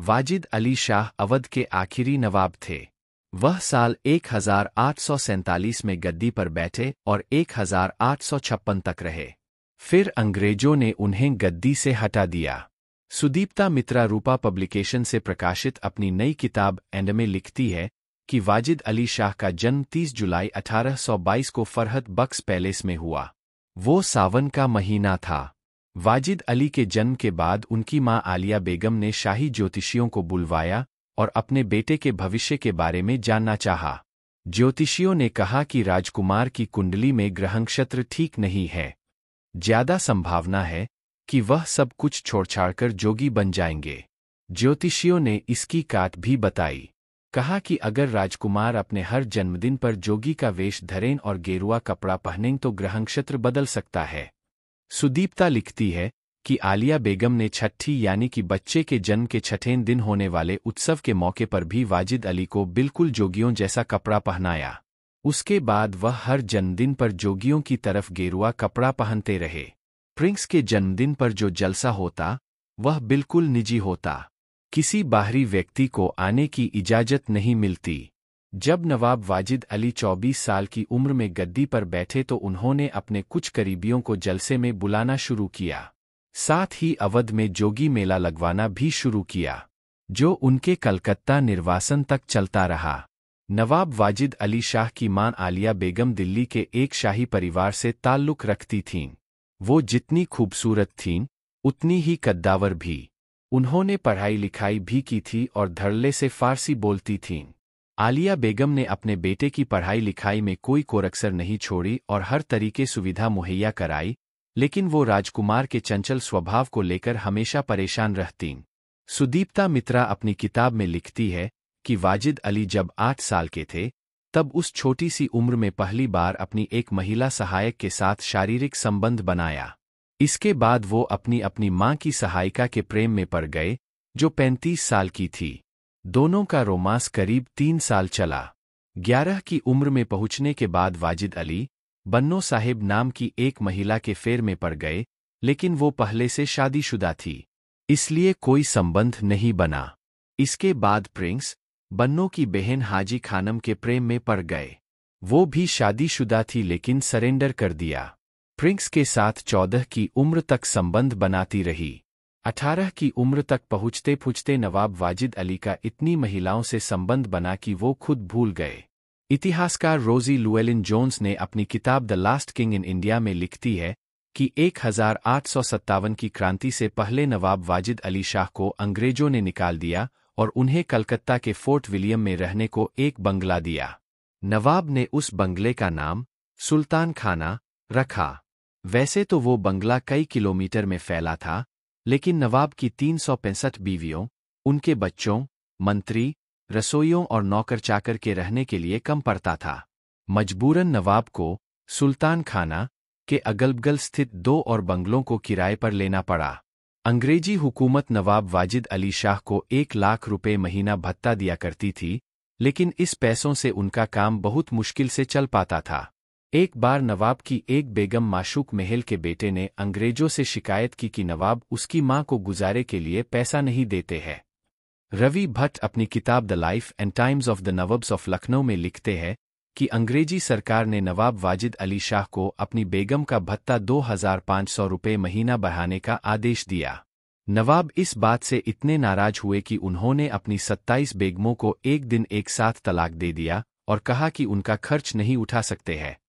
वाजिद अली शाह अवध के आखिरी नवाब थे वह साल 1847 में गद्दी पर बैठे और 1856 तक रहे फिर अंग्रेजों ने उन्हें गद्दी से हटा दिया सुदीप्ता मित्रा रूपा पब्लिकेशन से प्रकाशित अपनी नई किताब एंड में लिखती है कि वाजिद अली शाह का जन्म 30 जुलाई 1822 को फरहत बक्स पैलेस में हुआ वो सावन का महीना था वाजिद अली के जन्म के बाद उनकी मां आलिया बेगम ने शाही ज्योतिषियों को बुलवाया और अपने बेटे के भविष्य के बारे में जानना चाहा ज्योतिषियों ने कहा कि राजकुमार की कुंडली में ग्रह नक्षत्र ठीक नहीं है ज्यादा संभावना है कि वह सब कुछ छोड़छाड़कर कर जोगी बन जाएंगे ज्योतिषियों ने इसकी काट भी बताई कहा कि अगर राजकुमार अपने हर जन्मदिन पर जोगी का वेश धरें और गेरुआ कपड़ा पहनें तो ग्रह नक्षत्र बदल सकता है सुदीप्ता लिखती है कि आलिया बेगम ने छठी यानी कि बच्चे के जन्म के छठें दिन होने वाले उत्सव के मौके पर भी वाजिद अली को बिल्कुल जोगियों जैसा कपड़ा पहनाया उसके बाद वह हर जन्मदिन पर जोगियों की तरफ गेरुआ कपड़ा पहनते रहे प्रिंस के जन्मदिन पर जो जलसा होता वह बिल्कुल निजी होता किसी बाहरी व्यक्ति को आने की इजाज़त नहीं मिलती जब नवाब वाजिद अली 24 साल की उम्र में गद्दी पर बैठे तो उन्होंने अपने कुछ करीबियों को जलसे में बुलाना शुरू किया साथ ही अवध में जोगी मेला लगवाना भी शुरू किया जो उनके कलकत्ता निर्वासन तक चलता रहा नवाब वाजिद अली शाह की मां आलिया बेगम दिल्ली के एक शाही परिवार से ताल्लुक़ रखती थीं वो जितनी खूबसूरत थीं उतनी ही कद्दावर भी उन्होंने पढ़ाई लिखाई भी की थी और धड़ल्ले से फारसी बोलती थीं आलिया बेगम ने अपने बेटे की पढ़ाई लिखाई में कोई कोरक्सर नहीं छोड़ी और हर तरीके सुविधा मुहैया कराई लेकिन वो राजकुमार के चंचल स्वभाव को लेकर हमेशा परेशान रहतीं सुदीप्ता मित्रा अपनी किताब में लिखती है कि वाजिद अली जब आठ साल के थे तब उस छोटी सी उम्र में पहली बार अपनी एक महिला सहायक के साथ शारीरिक संबंध बनाया इसके बाद वो अपनी अपनी मां की सहायिका के प्रेम में पड़ गए जो पैंतीस साल की थी दोनों का रोमांस करीब तीन साल चला ग्यारह की उम्र में पहुंचने के बाद वाजिद अली बन्नो साहिब नाम की एक महिला के फेर में पड़ गए लेकिन वो पहले से शादीशुदा थी इसलिए कोई संबंध नहीं बना इसके बाद प्रिंस बन्नो की बहन हाजी खानम के प्रेम में पड़ गए वो भी शादीशुदा थी लेकिन सरेंडर कर दिया प्रिंस के साथ चौदह की उम्र तक संबंध बनाती रही अठारह की उम्र तक पहुँचते फुचते नवाब वाजिद अली का इतनी महिलाओं से संबंध बना कि वो खुद भूल गए इतिहासकार रोजी लुएलिन जोन्स ने अपनी किताब the last king in India में लिखती है कि एक की क्रांति से पहले नवाब वाजिद अली शाह को अंग्रेजों ने निकाल दिया और उन्हें कलकत्ता के फोर्ट विलियम में रहने को एक बंगला दिया नवाब ने उस बंगले का नाम सुल्तान खाना रखा वैसे तो वो बंगला कई किलोमीटर में फैला था लेकिन नवाब की तीन सौ पैंसठ बीवियों उनके बच्चों मंत्री रसोइयों और नौकर चाकर के रहने के लिए कम पड़ता था मजबूरन नवाब को सुल्तान खाना के अगलबगल स्थित दो और बंगलों को किराए पर लेना पड़ा अंग्रेजी हुकूमत नवाब वाजिद अली शाह को एक लाख रुपए महीना भत्ता दिया करती थी लेकिन इस पैसों से उनका काम बहुत मुश्किल से चल पाता था एक बार नवाब की एक बेगम माशूक महल के बेटे ने अंग्रेजों से शिकायत की कि नवाब उसकी मां को गुजारे के लिए पैसा नहीं देते हैं रवि भट्ट अपनी किताब the life and times of the nawabs of Lucknow में लिखते हैं कि अंग्रेजी सरकार ने नवाब वाजिद अली शाह को अपनी बेगम का भत्ता दो हजार पाँच सौ रुपये महीना बढ़ाने का आदेश दिया नवाब इस बात से इतने नाराज हुए कि उन्होंने अपनी सत्ताईस बेगमों को एक दिन एक साथ तलाक दे दिया और कहा कि उनका खर्च नहीं उठा सकते हैं